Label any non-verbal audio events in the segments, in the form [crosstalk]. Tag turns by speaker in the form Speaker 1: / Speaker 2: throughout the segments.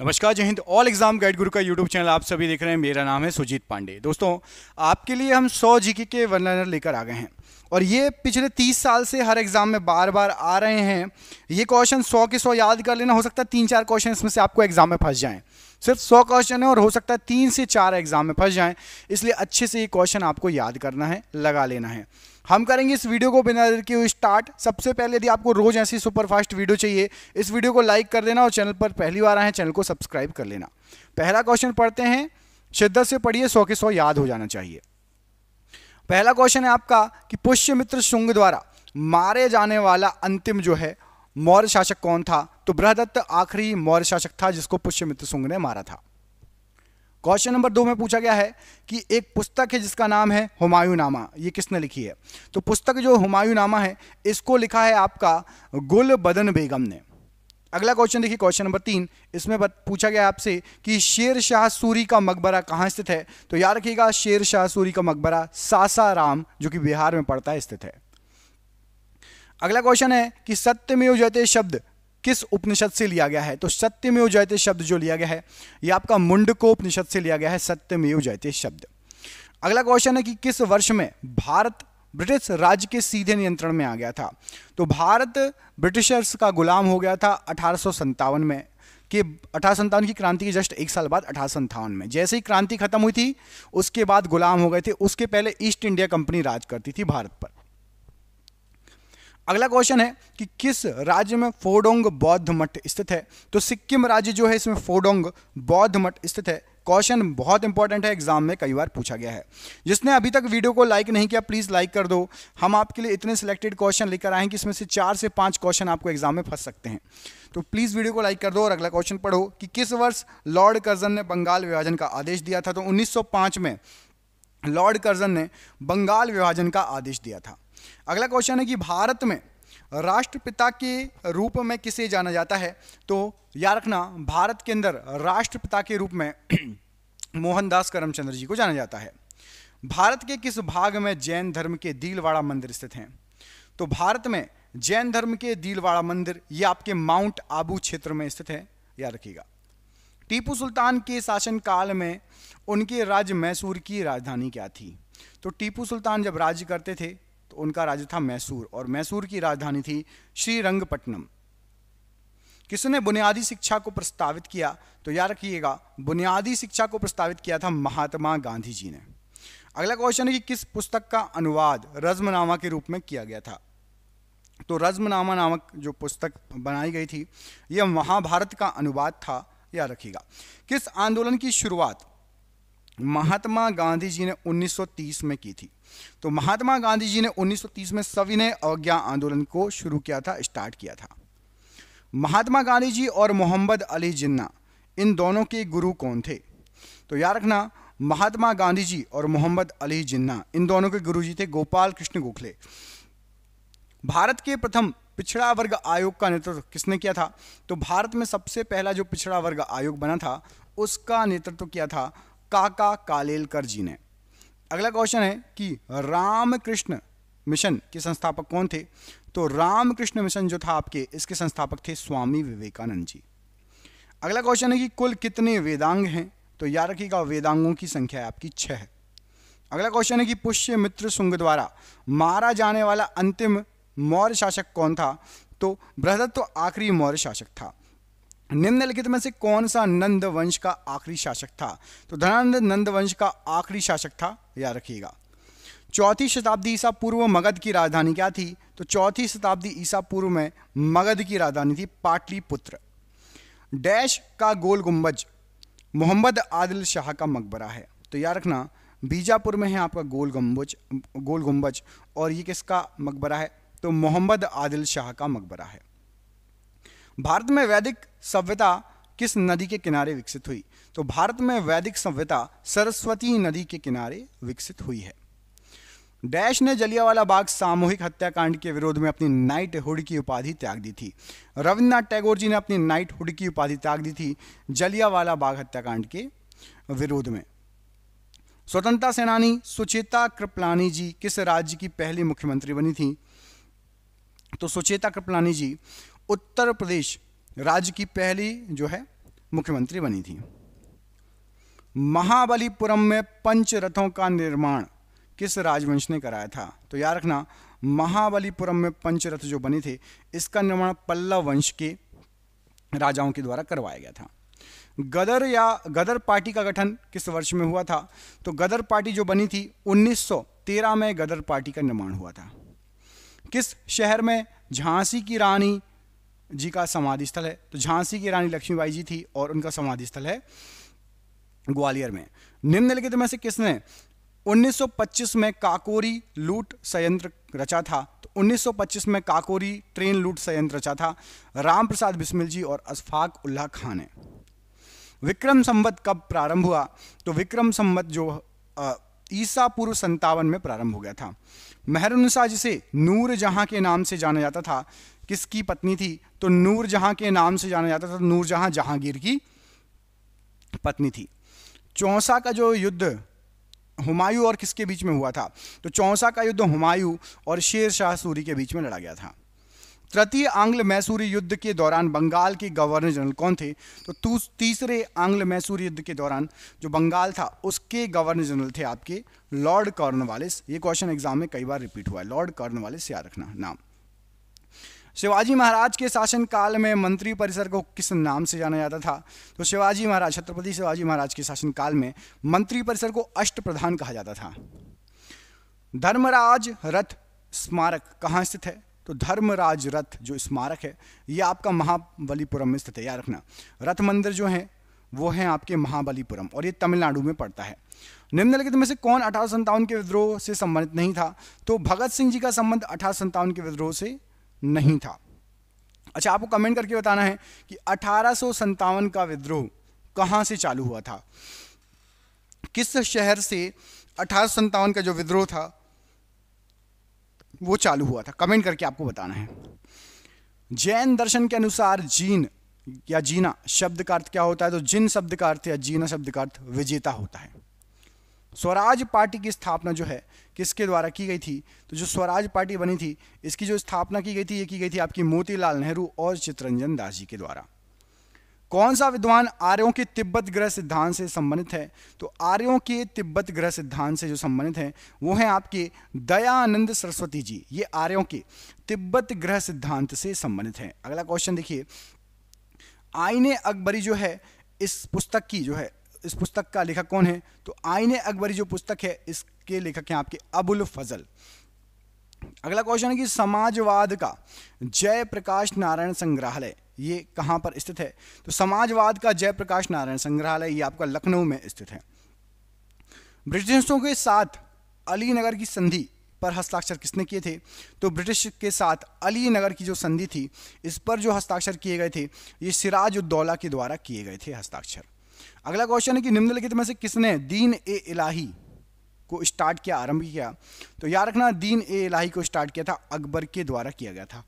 Speaker 1: नमस्कार जय Hind all exam guide गुरु का यूट्यूब चैनल आप सभी देख रहे हैं मेरा नाम है सुजीत पांडे दोस्तों आपके लिए हम 100 जीके के वन लाइनर लेकर आ गए हैं और ये पिछले 30 साल से हर एग्जाम में बार बार आ रहे हैं ये क्वेश्चन 100 के 100 याद कर लेना हो सकता है तीन चार क्वेश्चन इसमें से आपको एग्जाम में फंस जाएँ सिर्फ सौ क्वेश्चन है और हो सकता है तीन से चार एग्जाम में फंस जाएं इसलिए अच्छे से ये क्वेश्चन आपको याद करना है लगा लेना है हम करेंगे इस वीडियो को बिना देर के स्टार्ट सबसे पहले यदि आपको रोज ऐसी सुपर फास्ट वीडियो चाहिए इस वीडियो को लाइक कर देना और चैनल पर पहली बार आए चैनल को सब्सक्राइब कर लेना पहला क्वेश्चन पढ़ते हैं शिद्दत से पढ़िए सौ के सौ याद हो जाना चाहिए पहला क्वेश्चन है आपका कि पुष्यमित्र शुंग द्वारा मारे जाने वाला अंतिम जो है मौर्य शासक कौन था तो बृहदत्त आखिरी मौर्य शासक था जिसको पुष्यमित्र सुंग ने मारा था क्वेश्चन नंबर दो में पूछा गया है कि एक पुस्तक है जिसका नाम है हुमायूं नामा ये किसने लिखी है तो पुस्तक जो हुमायूं नामा है इसको लिखा है आपका गुल बदन बेगम ने अगला क्वेश्चन देखिए क्वेश्चन नंबर तीन इसमें पूछा गया आपसे कि शेर शाह सूरी का मकबरा कहाँ स्थित है तो याद रखिएगा शेर शाह सूरी का मकबरा सासाराम जो कि बिहार में पड़ता है स्थित है अगला क्वेश्चन है कि सत्यमेव जयते शब्द किस उपनिषद से लिया गया है तो सत्यमेव जयते शब्द जो लिया गया है ये आपका को उपनिषद से लिया गया है सत्यमेव जयते शब्द अगला क्वेश्चन है कि किस वर्ष में भारत ब्रिटिश राज के सीधे नियंत्रण में आ गया था तो भारत ब्रिटिशर्स का गुलाम हो गया था अठारह में कि अठारह की क्रांति के जस्ट एक साल बाद अठारह में जैसे ही क्रांति खत्म हुई थी उसके बाद गुलाम हो गए थे उसके पहले ईस्ट इंडिया कंपनी राज करती थी भारत पर अगला क्वेश्चन है कि किस राज्य में फोडोंग बौद्ध मठ स्थित है तो सिक्किम राज्य जो है इसमें फोडोंग बौद्ध मठ स्थित है क्वेश्चन बहुत इंपॉर्टेंट है एग्जाम में कई बार पूछा गया है जिसने अभी तक वीडियो को लाइक नहीं किया प्लीज़ लाइक कर दो हम आपके लिए इतने सिलेक्टेड क्वेश्चन लेकर आए हैं कि इसमें से चार से पाँच क्वेश्चन आपको एग्जाम में फंस सकते हैं तो प्लीज़ वीडियो को लाइक कर दो और अगला क्वेश्चन पढ़ो कि किस वर्ष लॉर्ड कर्जन ने बंगाल विभाजन का आदेश दिया था तो उन्नीस में लॉर्ड कर्जन ने बंगाल विभाजन का आदेश दिया था अगला क्वेश्चन है कि भारत में राष्ट्रपिता के रूप में किसे जाना जाता है तो याद रखना भारत के अंदर राष्ट्रपिता के रूप में [clears throat] मोहनदास करमचंद्र जी को जाना जाता है भारत के किस भाग में जैन धर्म के दीलवाड़ा मंदिर स्थित हैं तो भारत में जैन धर्म के दीलवाड़ा मंदिर ये आपके माउंट आबू क्षेत्र में स्थित है याद रखिएगा टीपू सुल्तान के शासनकाल में उनके राज्य मैसूर की राजधानी क्या थी तो टीपू सुल्तान जब राज्य करते थे तो उनका राज्य था मैसूर और मैसूर की राजधानी थी श्रीरंगपट्टनम किसने बुनियादी शिक्षा को प्रस्तावित किया तो याद रखिएगा बुनियादी शिक्षा को प्रस्तावित किया था महात्मा गांधी जी ने अगला क्वेश्चन है कि किस पुस्तक का अनुवाद रज्मनामा के रूप में किया गया था तो रज्मनामा नामक जो पुस्तक बनाई गई थी यह महाभारत का अनुवाद था याद रखिएगा किस आंदोलन की शुरुआत महात्मा गांधी जी ने 1930 में की थी तो महात्मा गांधी जी ने 1930 में सविनय अवज्ञा आंदोलन को शुरू किया था स्टार्ट किया था महात्मा गांधी जी और मोहम्मद अली जिन्ना इन दोनों के गुरु कौन थे तो याद रखना महात्मा गांधी जी और मोहम्मद अली जिन्ना इन दोनों के गुरु जी थे गोपाल कृष्ण गोखले भारत के प्रथम पिछड़ा वर्ग आयोग का नेतृत्व किसने किया था तो भारत में सबसे पहला जो पिछड़ा वर्ग आयोग बना था उसका नेतृत्व किया था काका कालेलकर जी ने अगला क्वेश्चन है कि रामकृष्ण मिशन के संस्थापक कौन थे तो रामकृष्ण मिशन जो था आपके इसके संस्थापक थे स्वामी विवेकानंद जी अगला क्वेश्चन है कि कुल कितने वेदांग हैं तो याद रखिएगा वेदांगों की संख्या आपकी छह है अगला क्वेश्चन है कि पुष्य मित्र सुंग द्वारा मारा जाने वाला अंतिम मौर्य शासक कौन था तो बृहदत्व तो आखिरी मौर्य शासक था निम्नलिखित में से कौन सा नंद वंश का आखिरी शासक था तो धनानंद नंद वंश का आखिरी शासक था याद रखिएगा चौथी शताब्दी ईसा पूर्व मगध की राजधानी क्या थी तो चौथी शताब्दी ईसा पूर्व में मगध की राजधानी थी पाटलिपुत्र डैश का गोल गुंबज मोहम्मद आदिल शाह का मकबरा है तो याद रखना बीजापुर में है आपका गोल गुंबज गोल गुंबज और ये किसका मकबरा है तो मोहम्मद आदिल शाह का मकबरा है भारत में वैदिक सभ्यता किस नदी के किनारे विकसित हुई तो भारत में वैदिक सभ्यता सरस्वती नदी के किनारे विकसित हुई है डैश ने जलियावाला बाग सामूहिक हत्याकांड के विरोध में अपनी नाइट हुड की उपाधि त्याग दी थी रविन्द्रनाथ टैगोर जी ने अपनी नाइट हुड की उपाधि त्याग दी थी जलियावाला बाग हत्याकांड के विरोध में स्वतंत्रता सेनानी सुचेता कृपलानी जी किस राज्य की पहली मुख्यमंत्री बनी थी तो सुचेता कृपलानी जी उत्तर प्रदेश राज्य की पहली जो है मुख्यमंत्री बनी थी महाबलीपुरम में पंच रथों का निर्माण किस राजवंश ने कराया था तो याद रखना महाबलीपुरम में पंचरथ जो बने थे इसका निर्माण पल्लव वंश के राजाओं के द्वारा करवाया गया था गदर या गदर पार्टी का गठन किस वर्ष में हुआ था तो गदर पार्टी जो बनी थी 1913 में गदर पार्टी का निर्माण हुआ था किस शहर में झांसी की रानी जी का समाधि स्थल है तो झांसी की रानी लक्ष्मीबाई जी थी और उनका समाधि स्थल है ग्वालियर में निम्नलिखित में से किसने 1925 में काकोरी लूट संयंत्र रचा था तो 1925 में काकोरी ट्रेन लूट संयंत्र रचा था राम प्रसाद बिस्मिल जी और अशफाक उल्लाह खान ने विक्रम संबत कब प्रारंभ हुआ तो विक्रम संबत जो ईसा पूर्व संतावन में प्रारंभ हो गया था मेहरुनिसा जिसे नूर जहां के नाम से जाना जाता था किसकी पत्नी थी तो नूर जहां के नाम से जाना जाता था तो नूर जहां जहांगीर की पत्नी थी चौसा का जो युद्ध हुमायूं और किसके बीच में हुआ था तो चौसा का युद्ध हुमायूं और शेर शाह सूरी के बीच में लड़ा गया था तृतीय आंग्ल मैसूरी युद्ध के दौरान बंगाल के गवर्नर जनरल कौन थे तो तीसरे आंग्ल मैसूरी युद्ध के दौरान जो बंगाल था उसके गवर्नर जनरल थे आपके लॉर्ड कॉर्नवालिस ये क्वेश्चन एग्जाम में कई बार रिपीट हुआ है लॉर्ड कॉर्नवालिस याद रखना नाम शिवाजी महाराज के शासनकाल में मंत्री परिसर को किस नाम से जाना जाता था तो शिवाजी महाराज छत्रपति शिवाजी महाराज के शासनकाल में मंत्री परिसर को अष्ट प्रधान कहा जाता था धर्मराज रथ स्मारक कहाँ स्थित है तो धर्मराज रथ जो स्मारक है ये आपका महाबलीपुरम में स्थित है याद रखना रथ मंदिर जो है वो है आपके महाबलीपुरम और ये तमिलनाडु में पड़ता है निम्नलिखित में से कौन अठारह के विद्रोह से संबंधित नहीं था तो भगत सिंह जी का संबंध अठारह के विद्रोह से नहीं था अच्छा आपको कमेंट करके बताना है कि अठारह का विद्रोह कहाँ से चालू हुआ था किस शहर से अठारह का जो विद्रोह था वो चालू हुआ था कमेंट करके आपको बताना है जैन दर्शन के अनुसार जीन या जीना शब्द का अर्थ क्या होता है तो जिन शब्द का अर्थ या जीना शब्द का अर्थ विजेता होता है स्वराज पार्टी की स्थापना जो है किसके द्वारा की गई थी तो जो स्वराज पार्टी बनी थी इसकी जो स्थापना की गई थी ये की गई थी आपकी मोतीलाल नेहरू और चित्रंजन दास जी के द्वारा कौन सा विद्वान आर्यों के तिब्बत ग्रह सिद्धांत से संबंधित है तो आर्यों के तिब्बत ग्रह सिद्धांत से जो संबंधित हैं वो हैं आपके दयानंद सरस्वती जी ये आर्यों के तिब्बत ग्रह सिद्धांत से संबंधित हैं अगला क्वेश्चन देखिए आईने अकबरी जो है इस पुस्तक की जो है इस पुस्तक का लेखक कौन है तो आईने अकबरी जो पुस्तक है इसके लेखक हैं आपके अबुल फजल अगला क्वेश्चन है कि समाजवाद का जयप्रकाश नारायण संग्रहालय ये कहाँ पर स्थित है तो समाजवाद का जयप्रकाश नारायण संग्रहालय ये आपका लखनऊ में स्थित है ब्रिटिशों के साथ अलीनगर की संधि पर हस्ताक्षर किसने किए थे तो ब्रिटिश के साथ अलीनगर की जो संधि थी इस पर जो हस्ताक्षर किए गए थे ये सिराज उद्दौला के द्वारा किए गए थे हस्ताक्षर अगला क्वेश्चन है कि निम्नलिखित में से किसने दीन ए इलाही को स्टार्ट किया आरंभ किया तो याद रखना दीन ए इलाही को स्टार्ट किया था अकबर के द्वारा किया गया था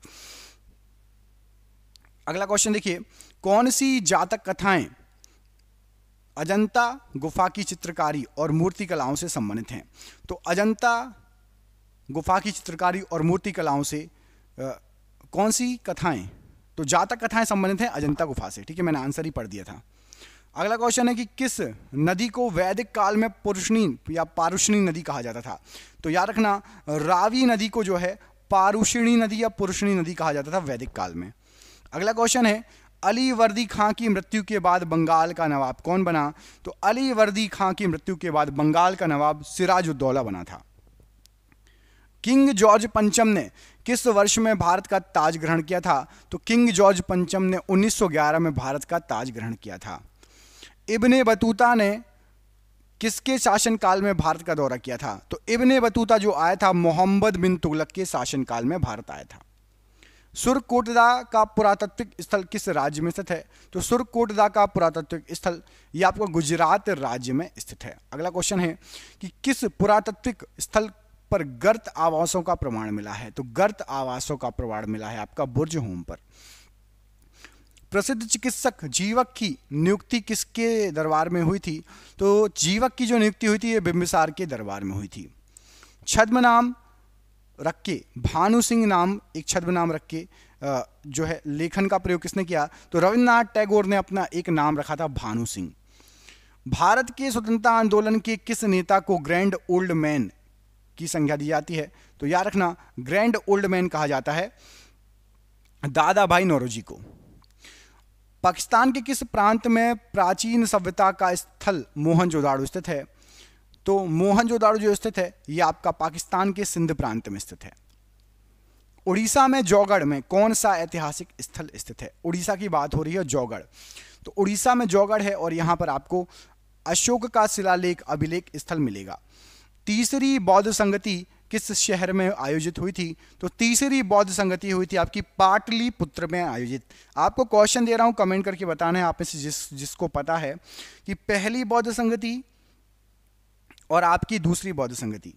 Speaker 1: अगला क्वेश्चन देखिए कौन सी जातक कथाएं अजंता गुफा की चित्रकारी और मूर्ति कलाओं से संबंधित हैं तो अजंता गुफा की चित्रकारी और मूर्ति कलाओं से आ, कौन सी कथाएं तो जातक कथाएं संबंधित हैं अजंता गुफा से ठीक है मैंने आंसर ही पढ़ दिया था अगला क्वेश्चन है कि किस नदी को वैदिक काल में पुरुषणी या पारुषणी नदी कहा जाता था तो याद रखना रावी नदी को जो है पारुषिणी नदी या पुरुषणी नदी कहा जाता था वैदिक काल में अगला क्वेश्चन है अली वर्दी खां की मृत्यु के बाद बंगाल का नवाब कौन बना तो अली वर्दी खां की मृत्यु के बाद बंगाल का नवाब सिराजुद्दौला बना था किंग जॉर्ज पंचम ने किस वर्ष में भारत का ताज ग्रहण किया था तो किंग जॉर्ज पंचम ने 1911 में भारत का ताज ग्रहण किया था इब्ने बतूता ने किसके शासनकाल में भारत का दौरा किया था तो इब्ने बतूता जो आया था मोहम्मद बिन तुगलक के शासनकाल में भारत आया था सुरकोटदा का पुरातत्विक स्थल किस राज्य में स्थित है तो सुरकोटदा का पुरातत्विक स्थल ये आपका गुजरात राज्य में स्थित है अगला क्वेश्चन है कि किस पुरातत्विक स्थल पर गर्त आवासों का प्रमाण मिला है तो गर्त आवासों का प्रमाण मिला है आपका बुर्ज होम पर प्रसिद्ध चिकित्सक जीवक की नियुक्ति किसके दरबार में हुई थी तो जीवक की जो नियुक्ति हुई थी ये बिंबिसार के दरबार में हुई थी छद्म नाम रख के भानु सिंह नाम एक छद्म नाम रख के जो है लेखन का प्रयोग किसने किया तो रविन्द्रनाथ टैगोर ने अपना एक नाम रखा था भानु सिंह भारत के स्वतंत्रता आंदोलन के किस नेता को ग्रैंड ओल्ड मैन की संज्ञा दी जाती है तो याद रखना ग्रैंड ओल्ड मैन कहा जाता है दादा भाई नौरोजी को पाकिस्तान के किस प्रांत में प्राचीन सभ्यता का स्थल मोहनजोदाड़ो स्थित है तो मोहनजोदाड़ो जो स्थित है यह आपका पाकिस्तान के सिंध प्रांत में स्थित है उड़ीसा में जौगढ़ में कौन सा ऐतिहासिक स्थल स्थित है उड़ीसा की बात हो रही है जौगढ़ तो उड़ीसा में जौगढ़ है और यहां पर आपको अशोक का शिलालेख अभिलेख स्थल मिलेगा तीसरी बौद्ध संगति किस शहर में आयोजित हुई थी तो तीसरी बौद्ध संगति हुई थी आपकी पाटली पुत्र में आयोजित आपको क्वेश्चन दे रहा हूं कमेंट करके बताना है आप में से जिस जिसको पता है कि पहली बौद्ध संगति और आपकी दूसरी बौद्ध संगति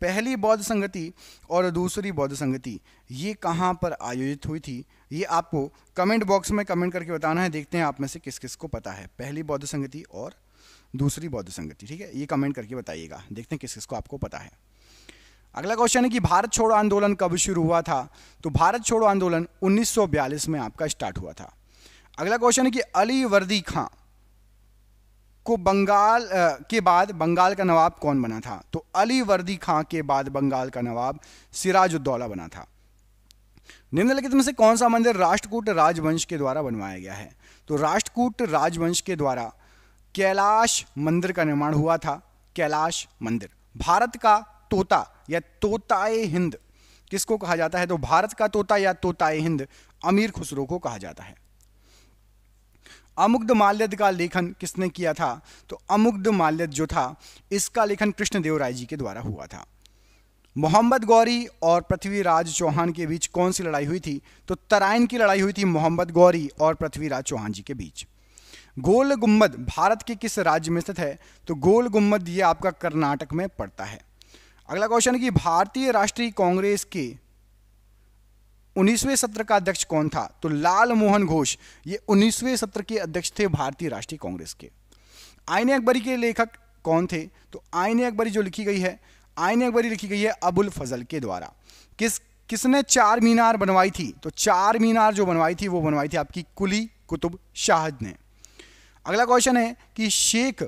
Speaker 1: पहली बौद्ध संगति और दूसरी बौद्ध संगति ये कहाँ पर आयोजित हुई थी ये आपको कमेंट बॉक्स में कमेंट करके बताना है देखते हैं आप में से किस किस को पता है पहली बौद्ध संगति और दूसरी बौद्ध संगति ठीक है ये कमेंट करके बताइएगा देखते हैं किस किस को आपको पता है अगला क्वेश्चन है कि भारत छोड़ो आंदोलन कब शुरू हुआ था तो भारत छोड़ो आंदोलन 1942 में आपका स्टार्ट हुआ था अगला क्वेश्चन है कि अली वर्दी खां को बंगाल आ, के बाद बंगाल का नवाब कौन बना था तो अली वर्दी खां के बाद बंगाल का नवाब सिराजुद्दौला बना था निम्नलिखित में से कौन सा मंदिर राष्ट्रकूट राजवंश के द्वारा बनवाया गया है तो राष्ट्रकूट राजवंश के द्वारा कैलाश मंदिर का निर्माण हुआ था कैलाश मंदिर भारत का तोता या तोताए हिंद किसको कहा जाता है तो भारत का तोता या तोताए हिंद अमीर खुसरो को कहा जाता है अमुग्ध माल्यद का लेखन किसने किया था तो अमुग्ध माल्यद जो था इसका लेखन कृष्णदेव राय जी के द्वारा हुआ था मोहम्मद गौरी और पृथ्वीराज चौहान के बीच कौन सी लड़ाई हुई थी तो तराइन की लड़ाई हुई थी मोहम्मद गौरी और पृथ्वीराज चौहान जी के बीच गोल गुम्बद भारत के किस राज्य में स्थित है तो गोल गुम्बद ये आपका कर्नाटक में पड़ता है अगला क्वेश्चन है कि भारतीय राष्ट्रीय कांग्रेस के 19वें सत्र का अध्यक्ष कौन था तो लाल मोहन घोष ये 19वें सत्र के अध्यक्ष थे भारतीय राष्ट्रीय कांग्रेस के आईने अकबरी के लेखक कौन थे तो आईने अकबरी जो लिखी गई है आईने अकबरी लिखी गई है अबुल फजल के द्वारा किस किसने चार मीनार बनवाई थी तो चार मीनार जो बनवाई थी वो बनवाई थी आपकी कुली कुतुब शाहद ने अगला क्वेश्चन है कि शेख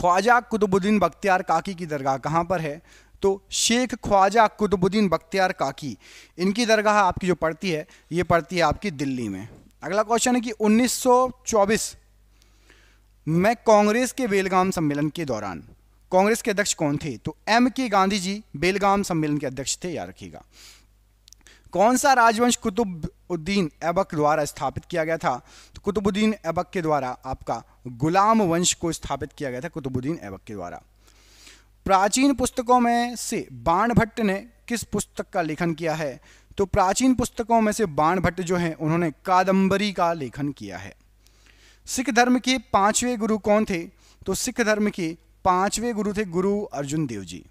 Speaker 1: ख्वाजा कुतुबुद्दीन बख्तियार काकी की दरगाह कहाँ पर है तो शेख ख्वाजा कुतुबुद्दीन बख्तियार काकी इनकी दरगाह आपकी जो पड़ती है ये पड़ती है आपकी दिल्ली में अगला क्वेश्चन है कि 1924 में कांग्रेस के बेलगाम सम्मेलन के दौरान कांग्रेस के अध्यक्ष कौन थे तो एम के गांधी जी बेलगाम सम्मेलन के अध्यक्ष थे याद रखिएगा कौन सा राजवंश कुतुबुद्दीन ऐबक द्वारा स्थापित किया गया था तो कुतुबुद्दीन ऐबक के द्वारा आपका गुलाम वंश को स्थापित किया गया था कुतुबुद्दीन ऐबक के द्वारा प्राचीन पुस्तकों में से बाण भट्ट ने किस पुस्तक का लेखन किया है तो प्राचीन पुस्तकों में से बाण भट्ट जो हैं उन्होंने कादम्बरी का लेखन किया है सिख धर्म के पांचवें गुरु कौन थे तो सिख धर्म के पांचवें गुरु थे गुरु अर्जुन देव जी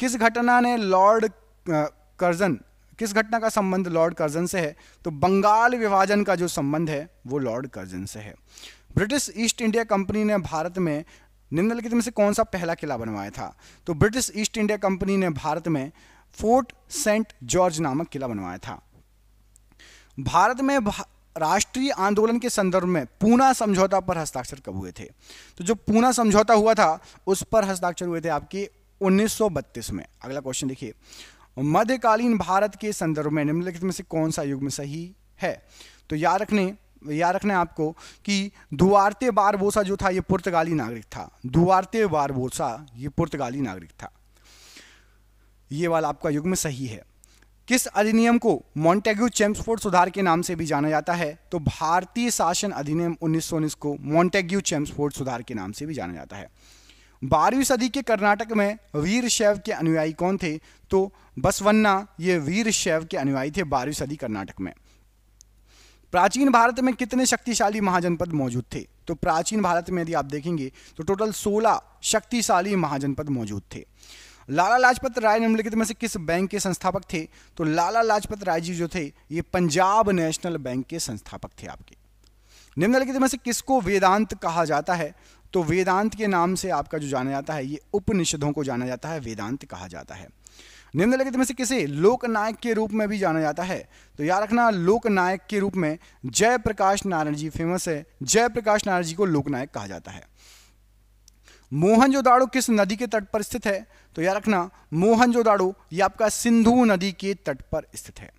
Speaker 1: किस घटना ने लॉर्ड कर्जन किस घटना का संबंध लॉर्ड कर्जन से है तो बंगाल विभाजन का जो संबंध है वो लॉर्ड कर्जन से है ब्रिटिश ईस्ट इंडिया कंपनी ने भारत में निम्नलिखित में से कौन सा पहला किला बनवाया था तो ब्रिटिश ईस्ट इंडिया कंपनी ने भारत में फोर्ट सेंट जॉर्ज नामक किला बनवाया था भारत में भा... राष्ट्रीय आंदोलन के संदर्भ में पूना समझौता पर हस्ताक्षर कब हुए थे तो जो पूना समझौता हुआ था उस पर हस्ताक्षर हुए थे आपकी 1932 में अगला क्वेश्चन देखिए मध्यकालीन भारत के संदर्भ में निम्नलिखित में से कौन सा युग्म सही है तो याद रखने याद रखने आपको कि दुआरते बारबोसा जो था ये पुर्तगाली नागरिक था दुआरते बारबोसा ये पुर्तगाली नागरिक था ये वाला आपका युग्म सही है किस अधिनियम को मॉन्टेग्यू चैम्सफोर्ड सुधार के नाम से भी जाना जाता है तो भारतीय शासन अधिनियम उन्नीस को मॉन्टेग्यू चैम्सफोर्ड सुधार के नाम से भी जाना जाता है बारहवीं सदी के कर्नाटक में वीर शैव के अनुयायी कौन थे तो बसवन्ना ये वीर शैव के अनुयायी थे बारहवीं सदी कर्नाटक में प्राचीन भारत में कितने शक्तिशाली महाजनपद मौजूद थे तो प्राचीन भारत में यदि आप देखेंगे तो टोटल 16 शक्तिशाली महाजनपद मौजूद थे लाला लाजपत राय निम्नलिखित में से किस बैंक के संस्थापक थे तो लाला लाजपत राय जी जो थे ये पंजाब नेशनल बैंक के संस्थापक थे आपके निम्नलिखित में से किसको वेदांत कहा जाता है तो वेदांत के नाम से आपका जो जाना जाता है ये उपनिषदों को जाना जाता है वेदांत कहा जाता है निम्नलिखित में से किसे लोकनायक के रूप में भी जाना जाता है तो याद रखना लोकनायक के रूप में जयप्रकाश नारायण जी फेमस है जयप्रकाश नारायण जी को लोकनायक कहा जाता है मोहनजोदाड़ो किस नदी के तट पर स्थित है तो याद रखना मोहनजोदाड़ो ये आपका सिंधु नदी के तट पर स्थित है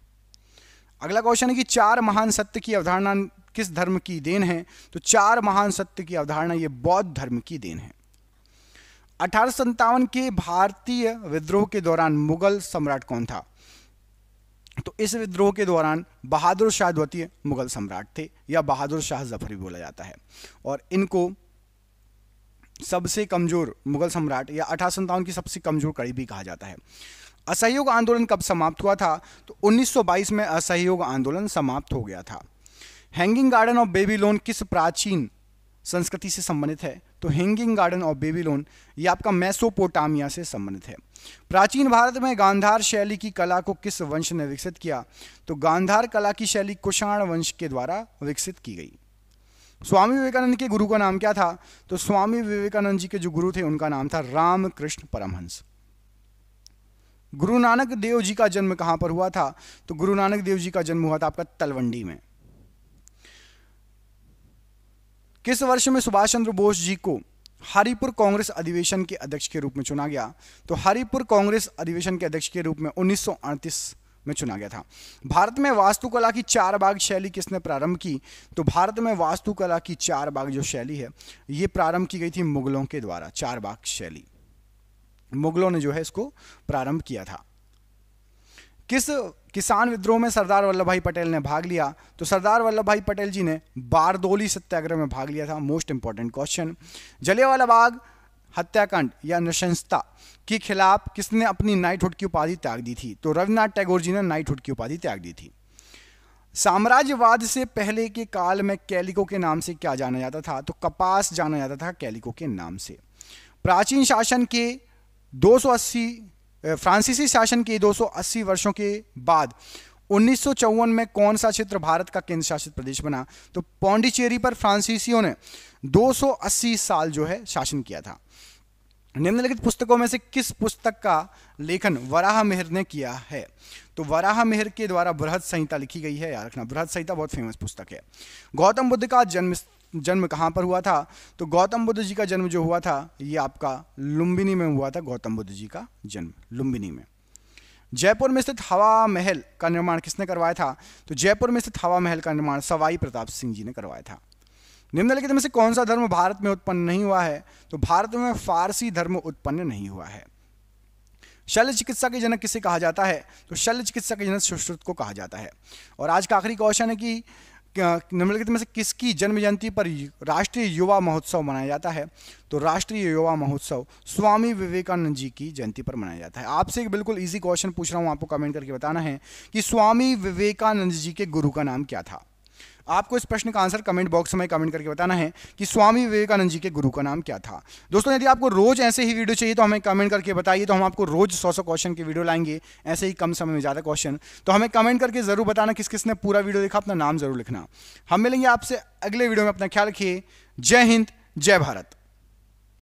Speaker 1: अगला क्वेश्चन है कि चार महान सत्य की अवधारणा किस धर्म की देन है तो चार महान सत्य की अवधारणा ये बौद्ध धर्म की देन है अठारह के भारतीय विद्रोह के दौरान मुगल सम्राट कौन था तो इस विद्रोह के दौरान बहादुर शाह द्वितीय मुगल सम्राट थे या बहादुर शाह जफर भी बोला जाता है और इनको सबसे कमजोर मुगल सम्राट या अठारह की सबसे कमजोर कड़ी भी कहा जाता है असहयोग आंदोलन कब समाप्त हुआ था तो 1922 में असहयोग आंदोलन समाप्त हो गया था हैंगिंग गार्डन ऑफ बेबीलोन किस प्राचीन संस्कृति से संबंधित है तो हैंगिंग गार्डन ऑफ बेबीलोन ये आपका मैसोपोटामिया से संबंधित है प्राचीन भारत में गांधार शैली की कला को किस वंश ने विकसित किया तो गांधार कला की शैली कुषाण वंश के द्वारा विकसित की गई स्वामी विवेकानंद के गुरु का नाम क्या था तो स्वामी विवेकानंद जी के जो गुरु थे उनका नाम था रामकृष्ण परमहंस गुरु नानक देव जी का जन्म कहां पर हुआ था तो गुरु नानक देव जी का जन्म हुआ था आपका तलवंडी में किस वर्ष में सुभाष चंद्र बोस जी को हरिपुर कांग्रेस अधिवेशन के अध्यक्ष के रूप में चुना गया तो हरिपुर कांग्रेस अधिवेशन के अध्यक्ष के रूप में उन्नीस में चुना गया था भारत में वास्तुकला की चार बाग शैली किसने प्रारंभ की तो भारत में वास्तुकला की चार बाग जो शैली है ये प्रारंभ की गई थी मुगलों के द्वारा चार बाग शैली मुगलों ने जो है इसको प्रारंभ किया था किस किसान विद्रोह में सरदार वल्लभ भाई पटेल ने भाग लिया तो सरदार वल्लभ भाई पटेल जी ने बारदोली सत्याग्रह में भाग लिया था most important question Jallianwala Bagh हत्याकांड या नृशंसता के खिलाफ किसने अपनी नाइटहुड की उपाधि त्याग दी थी तो रविनाथ टैगोर जी ने नाइटहुड की उपाधि त्याग दी थी साम्राज्यवाद से पहले के काल में कैलिको के नाम से क्या जाना जाता था तो कपास जाना जाता था कैलिको के नाम से प्राचीन शासन के 280 फ्रांसीसी शासन की 280 वर्षों के बाद उन्नीस में कौन सा क्षेत्र भारत का केंद्र शासित प्रदेश बना तो पौंडीचेरी पर फ्रांसीसियों ने 280 साल जो है शासन किया था निम्नलिखित पुस्तकों में से किस पुस्तक का लेखन वराह मेहर ने किया है तो वराह मेहर के द्वारा बृहद संहिता लिखी गई है याद रखना बृहद संहिता बहुत फेमस पुस्तक है गौतम बुद्ध का जन्म जन्म कहाँ पर हुआ था तो गौतम बुद्ध जी का जन्म जो हुआ था ये आपका लुम्बिनी में हुआ था गौतम बुद्ध जी का जन्म लुम्बिनी में जयपुर में स्थित हवा महल का निर्माण किसने करवाया था तो जयपुर में स्थित हवा महल का निर्माण सवाई प्रताप सिंह जी ने करवाया था निम्नलिखित में से कौन सा धर्म भारत में उत्पन्न नहीं हुआ है तो भारत में फारसी धर्म उत्पन्न नहीं हुआ है शल्य चिकित्सा के जनक किसे कहा जाता है तो शल्य चिकित्सा के जनक सुश्रुत को कहा जाता है और आज का आखिरी क्वेश्चन है कि निम्नलिखित में से किसकी जन्म जयंती पर राष्ट्रीय युवा महोत्सव मनाया जाता है तो राष्ट्रीय युवा महोत्सव स्वामी विवेकानंद जी की जयंती पर मनाया जाता है आपसे एक बिल्कुल इजी क्वेश्चन पूछ रहा हूँ आपको कमेंट करके बताना है कि स्वामी विवेकानंद जी के गुरु का नाम क्या था आपको इस प्रश्न का आंसर कमेंट बॉक्स में कमेंट करके बताना है कि स्वामी विवेकानंद जी के गुरु का नाम क्या था दोस्तों यदि आपको रोज ऐसे ही वीडियो चाहिए तो हमें कमेंट करके बताइए तो हम आपको रोज सौ सौ क्वेश्चन के वीडियो लाएंगे ऐसे ही कम समय में ज़्यादा क्वेश्चन तो हमें कमेंट करके जरूर बताना किस किसने पूरा वीडियो देखा अपना नाम जरूर लिखना हम मिलेंगे आपसे अगले वीडियो में अपना ख्याल रखिए जय हिंद जय भारत